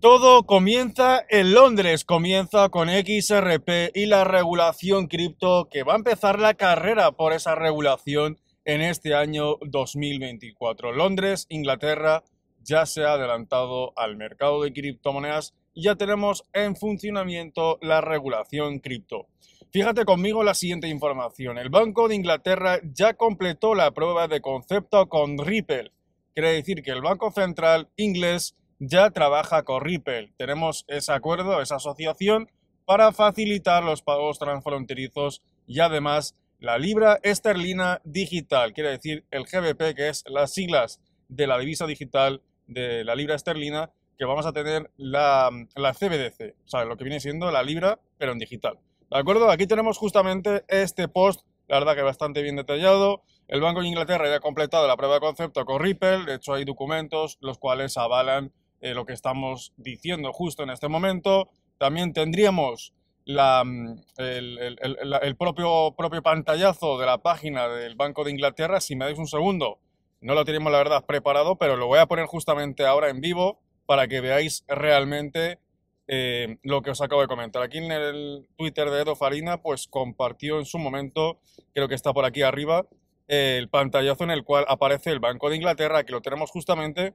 Todo comienza en Londres, comienza con XRP y la regulación cripto que va a empezar la carrera por esa regulación en este año 2024. Londres, Inglaterra, ya se ha adelantado al mercado de criptomonedas y ya tenemos en funcionamiento la regulación cripto. Fíjate conmigo la siguiente información. El Banco de Inglaterra ya completó la prueba de concepto con Ripple. Quiere decir que el Banco Central inglés ya trabaja con Ripple. Tenemos ese acuerdo, esa asociación, para facilitar los pagos transfronterizos y además la libra esterlina digital, quiere decir el GBP, que es las siglas de la divisa digital de la libra esterlina, que vamos a tener la, CBDC, o sea, lo que viene siendo la libra, pero en digital. ¿De acuerdo? Aquí tenemos justamente este post, la verdad que bastante bien detallado. El Banco de Inglaterra ya ha completado la prueba de concepto con Ripple, de hecho hay documentos los cuales avalan eh, lo que estamos diciendo justo en este momento. También tendríamos mm, la, el, propio, propio pantallazo de la página del Banco de Inglaterra. Si me dais un segundo, no lo tenemos la verdad preparado, pero lo voy a poner justamente ahora en vivo para que veáis realmente eh, lo que os acabo de comentar. Aquí en el Twitter de Edo Farina, pues compartió en su momento, creo que está por aquí arriba, el pantallazo en el cual aparece el Banco de Inglaterra, que lo tenemos justamente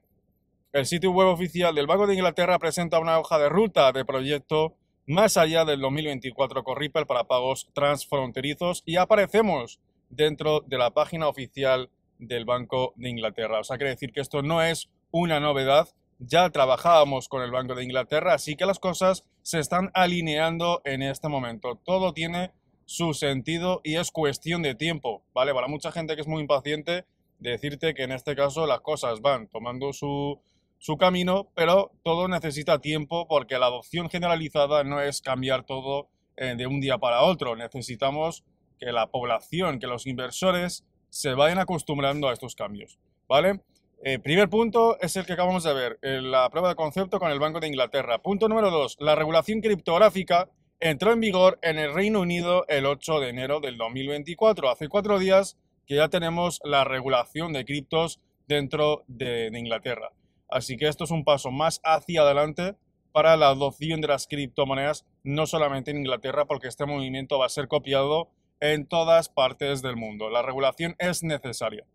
el sitio web oficial del Banco de Inglaterra presenta una hoja de ruta de proyecto más allá del 2024 con Ripple para pagos transfronterizos y aparecemos dentro de la página oficial del Banco de Inglaterra. O sea, quiere decir que esto no es una novedad, ya trabajábamos con el Banco de Inglaterra, así que las cosas se están alineando en este momento. Todo tiene su sentido y es cuestión de tiempo, ¿vale? Para mucha gente que es muy impaciente, decirte que en este caso las cosas van tomando su, su camino, pero todo necesita tiempo porque la adopción generalizada no es cambiar todo eh, de un día para otro. Necesitamos que la población, que los inversores se vayan acostumbrando a estos cambios, ¿vale? Eh, primer punto es el que acabamos de ver, eh, la prueba de concepto con el Banco de Inglaterra. Punto número dos, la regulación criptográfica entró en vigor en el Reino Unido el 8 de enero del 2024. Hace cuatro días que ya tenemos la regulación de criptos dentro de Inglaterra. Así que esto es un paso más hacia adelante para la adopción de las criptomonedas, no solamente en Inglaterra, porque este movimiento va a ser copiado en todas partes del mundo. La regulación es necesaria.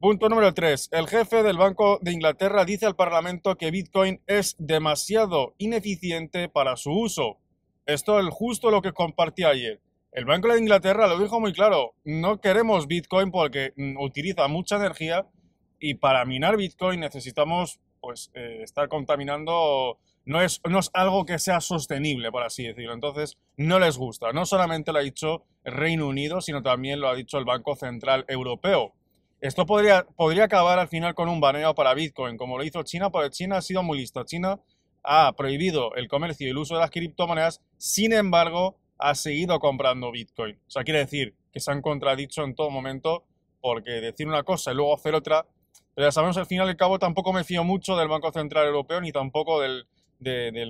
Punto número 3. El jefe del Banco de Inglaterra dice al Parlamento que Bitcoin es demasiado ineficiente para su uso. Esto es justo lo que compartí ayer. El Banco de Inglaterra lo dijo muy claro, no queremos Bitcoin porque mm, utiliza mucha energía y para minar Bitcoin necesitamos pues, eh, estar contaminando no es, no es, algo que sea sostenible, por así decirlo. Entonces, no les gusta. No solamente lo ha dicho Reino Unido, sino también lo ha dicho el Banco Central Europeo. Esto podría, podría acabar al final con un baneo para Bitcoin, como lo hizo China, porque China ha sido muy lista. China ha prohibido el comercio y el uso de las criptomonedas, sin embargo, ha seguido comprando Bitcoin. O sea, quiere decir que se han contradicho en todo momento, porque decir una cosa y luego hacer otra pero ya sabemos, al final y al cabo, tampoco me fío mucho del Banco Central Europeo ni tampoco del,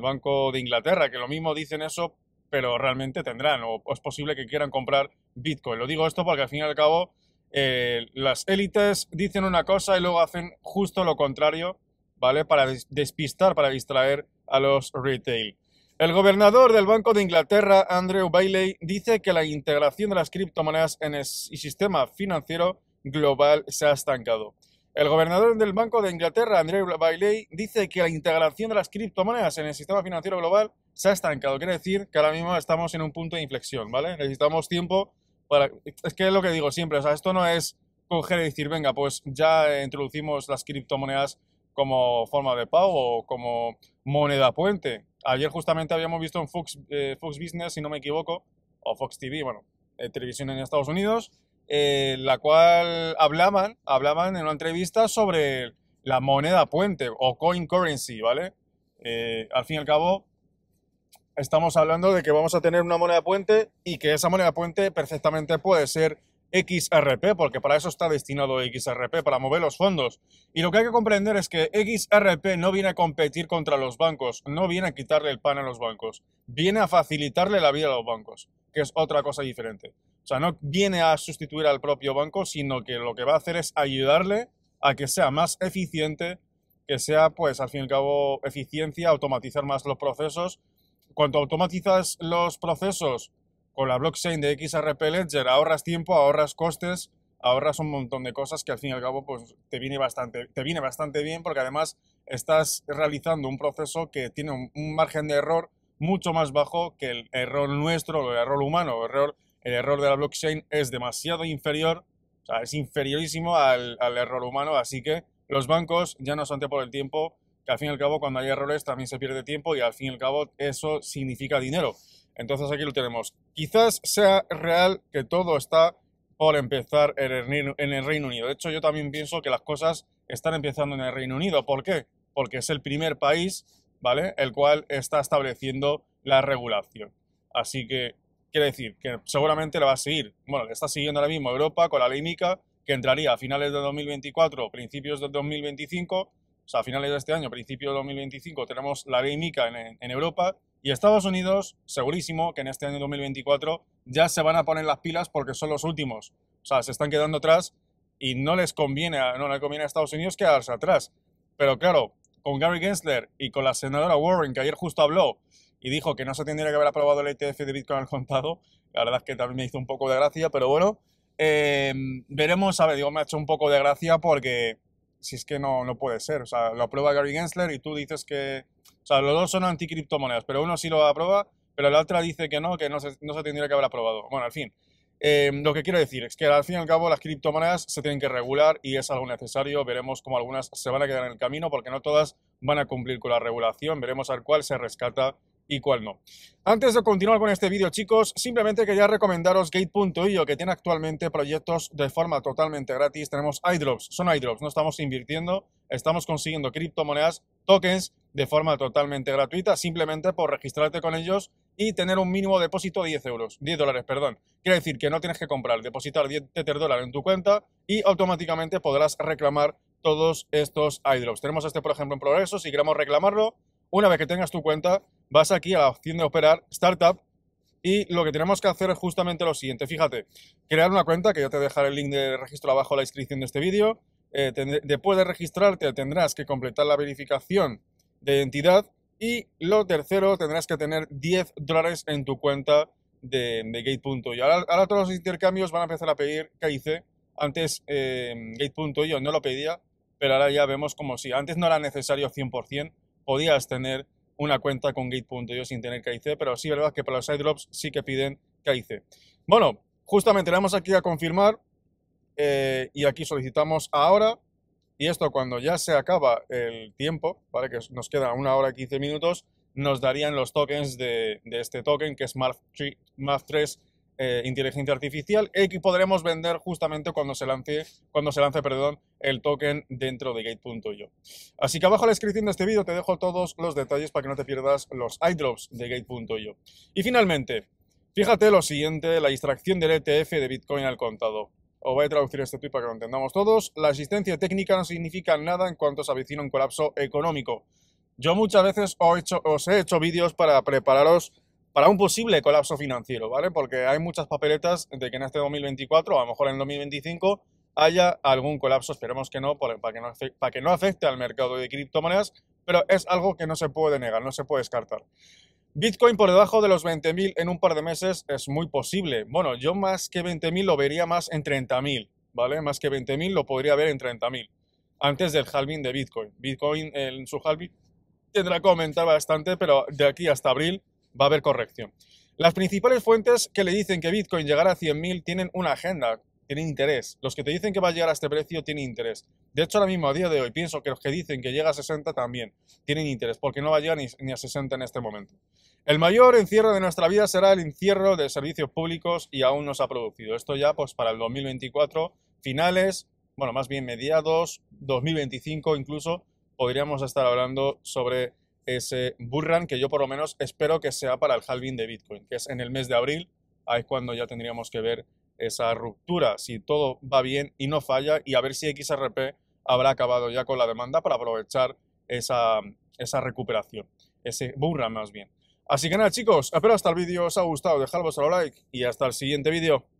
Banco de Inglaterra, que lo mismo dicen eso, pero realmente tendrán o, es posible que quieran comprar Bitcoin. Lo digo esto porque al fin y al cabo eh, las élites dicen una cosa y luego hacen justo lo contrario, ¿vale? Para despistar, para distraer a los retail. El gobernador del Banco de Inglaterra, Andrew Bailey, dice que la integración de las criptomonedas en el sistema financiero global se ha estancado. El gobernador del Banco de Inglaterra, Andrew Bailey, dice que la integración de las criptomonedas en el sistema financiero global se ha estancado. Quiere decir que ahora mismo estamos en un punto de inflexión, ¿vale? Necesitamos tiempo para... Es que es lo que digo siempre, o sea, esto no es coger y decir, venga, pues ya introducimos las criptomonedas como forma de pago o como moneda puente. Ayer justamente habíamos visto en Fox, eh, Business, si no me equivoco, o Fox TV, bueno, eh, televisión en Estados Unidos, la cual hablaban, hablaban en una entrevista sobre la moneda puente o coin currency, ¿vale? Eh, al fin y al cabo, estamos hablando de que vamos a tener una moneda puente y que esa moneda puente perfectamente puede ser XRP, porque para eso está destinado XRP, para mover los fondos. Y lo que hay que comprender es que XRP no viene a competir contra los bancos, no viene a quitarle el pan a los bancos, viene a facilitarle la vida a los bancos, que es otra cosa diferente. O sea, no viene a sustituir al propio banco, sino que lo que va a hacer es ayudarle a que sea más eficiente, que sea, pues, al fin y al cabo, eficiencia, automatizar más los procesos. Cuando automatizas los procesos con la blockchain de XRP Ledger, ahorras tiempo, ahorras costes, ahorras un montón de cosas que al fin y al cabo pues, te, viene bastante, te viene bastante bien porque además estás realizando un proceso que tiene un margen de error mucho más bajo que el error nuestro, el error humano, el error el error de la blockchain es demasiado inferior, o sea, es inferiorísimo al, error humano, así que los bancos ya no son por el tiempo, que al fin y al cabo cuando hay errores también se pierde tiempo y al fin y al cabo eso significa dinero. Entonces aquí lo tenemos. Quizás sea real que todo está por empezar en el Reino Unido. De hecho, yo también pienso que las cosas están empezando en el Reino Unido. ¿Por qué? Porque es el primer país, ¿vale? El cual está estableciendo la regulación. Así que Quiere decir que seguramente la va a seguir, bueno, que está siguiendo ahora mismo Europa con la ley MICA, que entraría a finales de 2024, principios de 2025, o sea, a finales de este año, principios de 2025, tenemos la ley MICA en, Europa y Estados Unidos, segurísimo que en este año 2024 ya se van a poner las pilas porque son los últimos. O sea, se están quedando atrás y no les conviene, no les conviene a Estados Unidos quedarse atrás. Pero claro, con Gary Gensler y con la senadora Warren, que ayer justo habló, y dijo que no se tendría que haber aprobado el ETF de Bitcoin al contado. La verdad es que también me hizo un poco de gracia, pero bueno, em, veremos, a ver, digo, me ha hecho un poco de gracia porque si es que no, no puede ser. O sea, lo aprueba Gary Gensler y tú dices que... O sea, los dos son anticriptomonedas, pero uno sí lo aprueba, pero la otra dice que no, que no se, tendría que haber aprobado. Bueno, al fin, em, lo que quiero decir es que al fin y al cabo las criptomonedas se tienen que regular y es algo necesario. Veremos cómo algunas se van a quedar en el camino porque no todas van a cumplir con la regulación. Veremos al cual se rescata y cuál no. Antes de continuar con este vídeo, chicos, simplemente quería recomendaros Gate.io, que tiene actualmente proyectos de forma totalmente gratis. Tenemos iDrops, son iDrops, no estamos invirtiendo, estamos consiguiendo criptomonedas, tokens, de forma totalmente gratuita, simplemente por registrarte con ellos y tener un mínimo depósito de 10 euros, 10 dólares, perdón. Quiere decir que no tienes que comprar, depositar 10 dólares en tu cuenta y automáticamente podrás reclamar todos estos iDrops. Tenemos este, por ejemplo, en progreso. Si queremos reclamarlo, una vez que tengas tu cuenta, vas aquí a la opción de operar Startup y lo que tenemos que hacer es justamente lo siguiente. Fíjate, crear una cuenta, que ya te dejaré el link de registro abajo en la descripción de este vídeo. Eh, después de registrarte tendrás que completar la verificación de identidad y lo tercero, tendrás que tener 10 dólares en tu cuenta de, de Gate.io. Ahora, todos los intercambios van a empezar a pedir hice. Antes eh, Gate.io no lo pedía, pero ahora ya vemos como si antes no era necesario 100%, podías tener una cuenta con Gate.io sin tener KIC, pero sí, verdad que para los airdrops sí que piden KIC. Bueno, justamente le vamos aquí a confirmar eh, y aquí solicitamos ahora y esto cuando ya se acaba el tiempo, ¿vale? que nos queda una hora y 15 minutos, nos darían los tokens de, de este token que es MAF3 eh, inteligencia artificial y eh, que podremos vender justamente cuando se lance, cuando se lance perdón, el token dentro de Gate.io. Así que abajo en la descripción de este vídeo te dejo todos los detalles para que no te pierdas los iDrops de Gate.io. Y finalmente, fíjate lo siguiente, la distracción del ETF de Bitcoin al contado. Os voy a traducir este tweet para que lo entendamos todos. La asistencia técnica no significa nada en cuanto se avecina un colapso económico. Yo muchas veces os he hecho vídeos para prepararos para un posible colapso financiero, ¿vale? Porque hay muchas papeletas de que en este 2024, a lo mejor en 2025, haya algún colapso, esperemos que no, para que no, afecte, para que no afecte al mercado de criptomonedas, pero es algo que no se puede negar, no se puede descartar. Bitcoin por debajo de los 20.000 en un par de meses es muy posible. Bueno, yo más que 20.000 lo vería más en 30.000, ¿vale? Más que 20.000 lo podría ver en 30.000, antes del halving de Bitcoin. Bitcoin en su halving tendrá que aumentar bastante, pero de aquí hasta abril va a haber corrección. Las principales fuentes que le dicen que Bitcoin llegará a 100.000 tienen una agenda, tienen interés. Los que te dicen que va a llegar a este precio tienen interés. De hecho, ahora mismo, a día de hoy, pienso que los que dicen que llega a 60 también tienen interés, porque no va a llegar ni, a 60 en este momento. El mayor encierro de nuestra vida será el encierro de servicios públicos y aún no se ha producido. Esto ya pues para el 2024, finales, bueno, más bien mediados, 2025 incluso, podríamos estar hablando sobre ese burran que yo por lo menos espero que sea para el halving de Bitcoin, que es en el mes de abril, ahí es cuando ya tendríamos que ver esa ruptura, si todo va bien y no falla, y a ver si XRP habrá acabado ya con la demanda para aprovechar esa, recuperación, ese bullrun más bien. Así que nada chicos, espero hasta el vídeo os ha gustado, dejad vuestro like y hasta el siguiente vídeo.